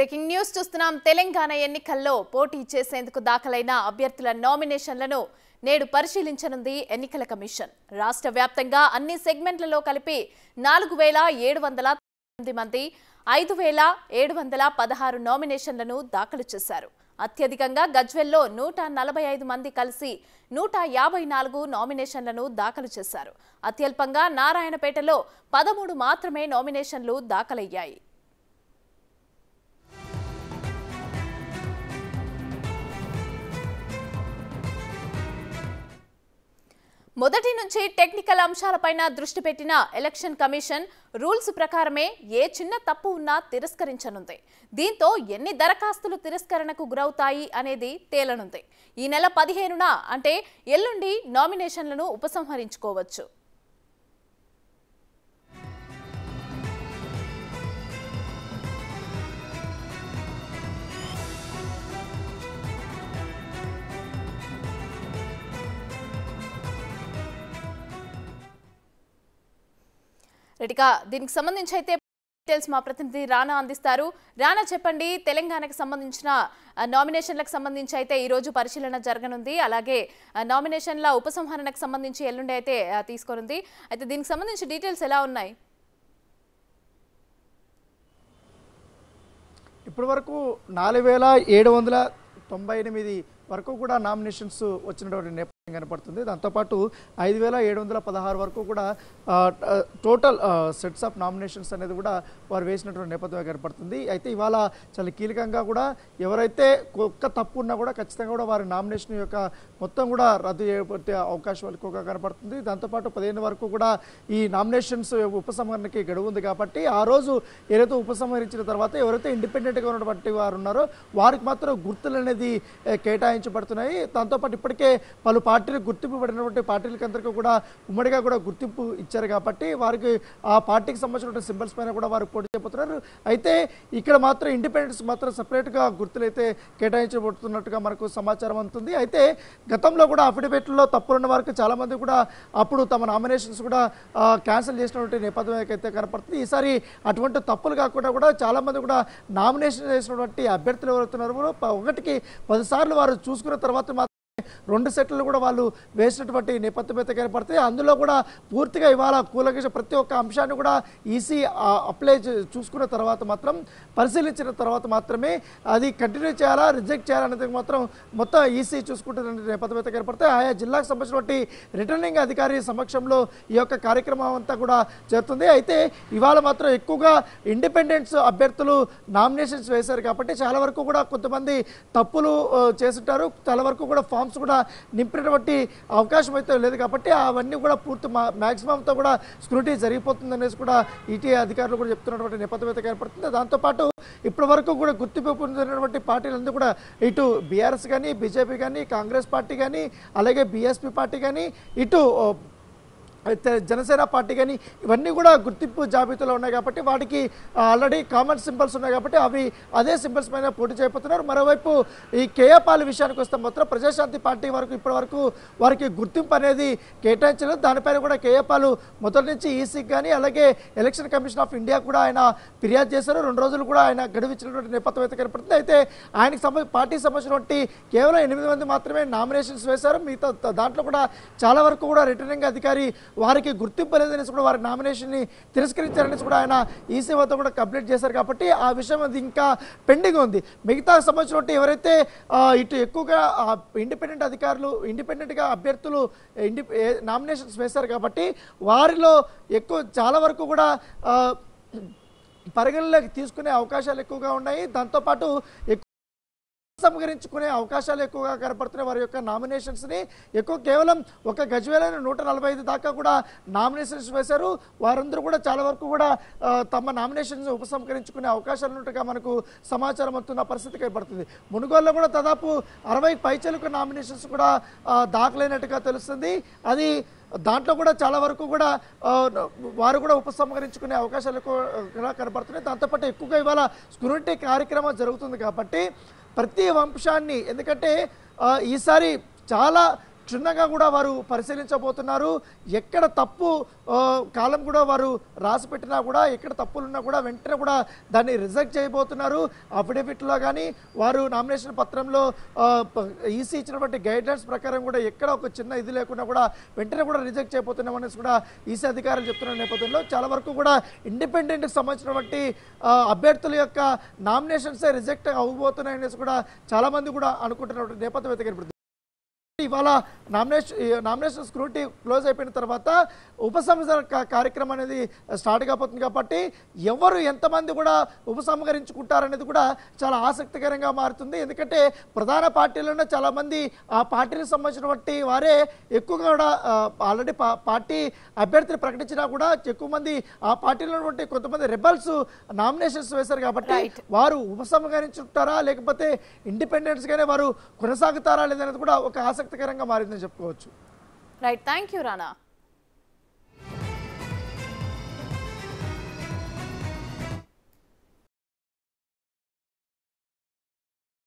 breaking news చూస్తున్నాం తెలంగాణ ఎన్నికల్లో పోటీ చేసేందుకు దాఖలైన అభ్యర్థుల నామినేషన్లను నేడు పరిశీలించనుంది ఎన్నికల కమిషన్ రాష్ట్ర వ్యాప్తంగా అన్ని సెగ్మెంట్లలో కలిపి నాలుగు వేల ఏడు వందల తొమ్మిది మంది ఐదు వేల ఏడు వందల పదహారు నామినేషన్లను దాఖలు చేశారు అత్యధికంగా గజ్వెల్లో నూట నలభై ఐదు మంది కలిసి నూట యాభై నాలుగు నామినేషన్లను దాఖలు చేశారు అత్యల్పంగా నారాయణపేటలో పదమూడు మాత్రమే నామినేషన్లు దాఖలయ్యాయి మొదటి నుంచి టెక్నికల్ అంశాలపైన దృష్టి పెట్టిన ఎలక్షన్ కమిషన్ రూల్స్ ప్రకారమే ఏ చిన్న తప్పు ఉన్నా తిరస్కరించనుంది దీంతో ఎన్ని దరఖాస్తులు తిరస్కరణకు గురవుతాయి అనేది తేలనుంది ఈ నెల పదిహేనున అంటే ఎల్లుండి నామినేషన్లను ఉపసంహరించుకోవచ్చు రైట్గా దీనికి సంబంధించి అయితే డీటెయిల్స్ మా ప్రతినిధి రానా అందిస్తారు రానా చెప్పండి తెలంగాణకు సంబంధించిన నామినేషన్లకు సంబంధించి అయితే ఈరోజు పరిశీలన జరగనుంది అలాగే నామినేషన్ల ఉపసంహరణకు సంబంధించి ఎల్లుండి అయితే తీసుకొనుంది అయితే దీనికి సంబంధించి డీటెయిల్స్ ఎలా ఉన్నాయి ఇప్పటి వరకు నాలుగు వేల ఏడు వందల తొంభై ఎనిమిది వరకు కూడా నామినేషన్స్ వచ్చినటువంటి కనపడుతుంది దాంతోపాటు ఐదు వేల ఏడు వందల పదహారు వరకు కూడా టోటల్ సెట్స్ ఆఫ్ నామినేషన్స్ అనేది కూడా వారు వేసినటువంటి నేపథ్యంగా కనపడుతుంది అయితే ఇవాళ చాలా కీలకంగా కూడా ఎవరైతే ఒక్క తప్పు ఉన్నా కూడా ఖచ్చితంగా కూడా వారి నామినేషన్ యొక్క మొత్తం కూడా రద్దు చేయబట్టే అవకాశం ఎక్కువగా కనపడుతుంది దాంతోపాటు పదిహేను వరకు కూడా ఈ నామినేషన్స్ ఉపసంహరణకి గడువు ఉంది కాబట్టి ఆ రోజు ఏదైతే ఉపసంహరించిన తర్వాత ఎవరైతే ఇండిపెండెంట్గా ఉన్నటువంటి వారు ఉన్నారో వారికి మాత్రం గుర్తులు అనేది కేటాయించబడుతున్నాయి దాంతోపాటు ఇప్పటికే పలు పార్టీ పార్టీలు గుర్తింపు పడినటువంటి పార్టీలకి అందరికీ కూడా ఉమ్మడిగా కూడా గుర్తింపు ఇచ్చారు కాబట్టి వారికి ఆ పార్టీకి సంబంధించిన సింబల్స్ పైన కూడా వారు పోటీ చేయబోతున్నారు అయితే ఇక్కడ మాత్రం ఇండిపెండెన్స్ మాత్రం సపరేట్గా గుర్తులైతే కేటాయించబడుతున్నట్టుగా మనకు సమాచారం అందుతుంది అయితే గతంలో కూడా అఫిడవిట్లో తప్పులున్న వారికి చాలామంది కూడా అప్పుడు తమ నామినేషన్స్ కూడా క్యాన్సిల్ చేసినటువంటి నేపథ్యం అయితే కనపడుతుంది ఈసారి అటువంటి తప్పులు కాకుండా కూడా చాలామంది కూడా నామినేషన్ చేసినటువంటి అభ్యర్థులు ఎవరుతున్నారో ఒకటికి పదిసార్లు వారు చూసుకున్న తర్వాత రెండు సెట్లు కూడా వాళ్ళు వేసినటువంటి నేపథ్యం అయితే కనపడతాయి అందులో కూడా పూర్తిగా ఇవాళ కూలకేష ప్రతి ఒక్క అంశాన్ని కూడా ఈసీ అప్లై చూసుకున్న తర్వాత మాత్రం పరిశీలించిన తర్వాత మాత్రమే అది కంటిన్యూ చేయాలా రిజెక్ట్ చేయాలా అనేది మాత్రం మొత్తం ఈసీ చూసుకుంటున్న నేపథ్యం అయితే కనపడతాయి ఆయా జిల్లాకు సంబంధించినటువంటి రిటర్నింగ్ అధికారి సమక్షంలో ఈ యొక్క కార్యక్రమం అంతా కూడా జరుగుతుంది అయితే ఇవాళ మాత్రం ఎక్కువగా ఇండిపెండెన్స్ అభ్యర్థులు నామినేషన్స్ వేశారు కాబట్టి చాలా వరకు కూడా కొంతమంది తప్పులు చేస్తుంటారు చాలా వరకు కూడా ఫామ్ ఫామ్స్ కూడా నింపినటువంటి అవకాశం అయితే లేదు కాబట్టి అవన్నీ కూడా పూర్తి మ్యాక్సిమంతో కూడా స్క్రూటీ జరిగిపోతుంది అనేసి కూడా ఈటీఏ e అధికారులు కూడా చెప్తున్నటువంటి నేపథ్యం అయితే ఏర్పడుతుంది దాంతోపాటు ఇప్పటి వరకు కూడా గుర్తింపు పొందినటువంటి పార్టీలందరూ కూడా ఇటు బీఆర్ఎస్ కానీ బీజేపీ కానీ కాంగ్రెస్ పార్టీ కానీ అలాగే బీఎస్పీ పార్టీ కానీ ఇటు జనసేన పార్టీ కానీ ఇవన్నీ కూడా గుర్తింపు జాబితాలో ఉన్నాయి కాబట్టి వాటికి ఆల్రెడీ కామన్ సింబల్స్ ఉన్నాయి కాబట్టి అవి అదే సింబల్స్ పైన పోటీ చేయబోతున్నారు మరోవైపు ఈ కేఏపాల్ విషయానికి వస్తే మాత్రం ప్రజాశాంతి పార్టీ వరకు ఇప్పటి వరకు వారికి గుర్తింపు అనేది కేటాయించలేదు దానిపైన కూడా కేఏపాలు మొదటి నుంచి ఈసీకి e కానీ అలాగే ఎలక్షన్ కమిషన్ ఆఫ్ ఇండియా కూడా ఆయన ఫిర్యాదు చేశారు రెండు రోజులు కూడా ఆయన గడువించినటువంటి నేపథ్యం అయితే కనపడుతుంది అయితే ఆయనకు సంబంధించి పార్టీ సంబంధించినటువంటి కేవలం ఎనిమిది మంది మాత్రమే నామినేషన్స్ వేశారు మిగతా దాంట్లో కూడా చాలా వరకు కూడా రిటర్నింగ్ అధికారి వారికి గుర్తింపు లేదనేసి కూడా వారి నామినేషన్ని తిరస్కరించారనేసి కూడా ఆయన ఈసీ వద్ద కూడా కంప్లీట్ చేశారు కాబట్టి ఆ విషయం అది ఇంకా పెండింగ్ ఉంది మిగతా సంబంధించినట్టు ఎవరైతే ఇటు ఎక్కువగా ఇండిపెండెంట్ అధికారులు ఇండిపెండెంట్గా అభ్యర్థులు ఇండి నామినేషన్స్ వేశారు కాబట్టి వారిలో ఎక్కువ చాలా వరకు కూడా పరిగణలోకి తీసుకునే అవకాశాలు ఎక్కువగా ఉన్నాయి దాంతోపాటు ఎక్కువ సంహరించుకునే అవకాశాలు ఎక్కువగా కనపడుతున్నాయి వారి యొక్క నామినేషన్స్ని ఎక్కువ కేవలం ఒక గజవేలైన నూట నలభై ఐదు దాకా కూడా నామినేషన్స్ వేశారు వారందరూ కూడా చాలా వరకు కూడా తమ నామినేషన్స్ ఉపసంహరించుకునే అవకాశాలు ఉన్నట్టుగా మనకు సమాచారం అవుతున్న పరిస్థితి కనపడుతుంది మునుగోల్లో కూడా దాదాపు అరవై పైచలకు నామినేషన్స్ కూడా దాఖలైనట్టుగా తెలుస్తుంది అది దాంట్లో కూడా చాలా వరకు కూడా వారు కూడా ఉపసంహరించుకునే అవకాశాలు కూడా కనబడుతున్నాయి దాంతోపాటు ఎక్కువగా ఇవాళ స్క్రూనిటీ కార్యక్రమం జరుగుతుంది కాబట్టి ప్రతి వంశాన్ని ఎందుకంటే ఈసారి చాలా క్షుణ్ణంగా కూడా వారు పరిశీలించబోతున్నారు ఎక్కడ తప్పు కాలం కూడా వారు రాసిపెట్టినా కూడా ఎక్కడ తప్పులున్నా కూడా వెంటనే కూడా దాన్ని రిజెక్ట్ చేయబోతున్నారు అఫిడవిట్లో కానీ వారు నామినేషన్ పత్రంలో ఈసీ ఇచ్చినటువంటి గైడ్లైన్స్ ప్రకారం కూడా ఎక్కడ ఒక చిన్న ఇది లేకుండా కూడా వెంటనే కూడా రిజెక్ట్ అనేసి కూడా ఈసీ అధికారులు చెప్తున్న నేపథ్యంలో చాలా వరకు కూడా ఇండిపెండెంట్కి సంబంధించినటువంటి అభ్యర్థుల యొక్క నామినేషన్సే రిజెక్ట్ అవ్వబోతున్నాయనేసి కూడా చాలామంది కూడా అనుకుంటున్నటువంటి నేపథ్యం అయితే ఇవాళ నామినేషన్ నామినేషన్ స్క్రూటీ క్లోజ్ అయిపోయిన తర్వాత ఉపసంహరణ కార్యక్రమం అనేది స్టార్ట్ కాబోతుంది కాబట్టి ఎవరు ఎంతమంది కూడా ఉపసంహరించుకుంటారనేది కూడా చాలా ఆసక్తికరంగా మారుతుంది ఎందుకంటే ప్రధాన పార్టీలలో చాలామంది ఆ సంబంధించిన సంబంధించినటువంటి వారే ఎక్కువగా కూడా ఆల్రెడీ పార్టీ అభ్యర్థిని ప్రకటించినా కూడా ఎక్కువ మంది ఆ పార్టీలో ఉన్నటువంటి కొంతమంది రెబల్స్ నామినేషన్స్ వేశారు కాబట్టి వారు ఉపసంహరించుకుంటారా లేకపోతే ఇండిపెండెన్స్గానే వారు కొనసాగుతారా లేదనేది కూడా ఒక ఆసక్తి ఆసక్తికరంగా మారిందని చెప్పుకోవచ్చు రైట్ థ్యాంక్ యూ రానా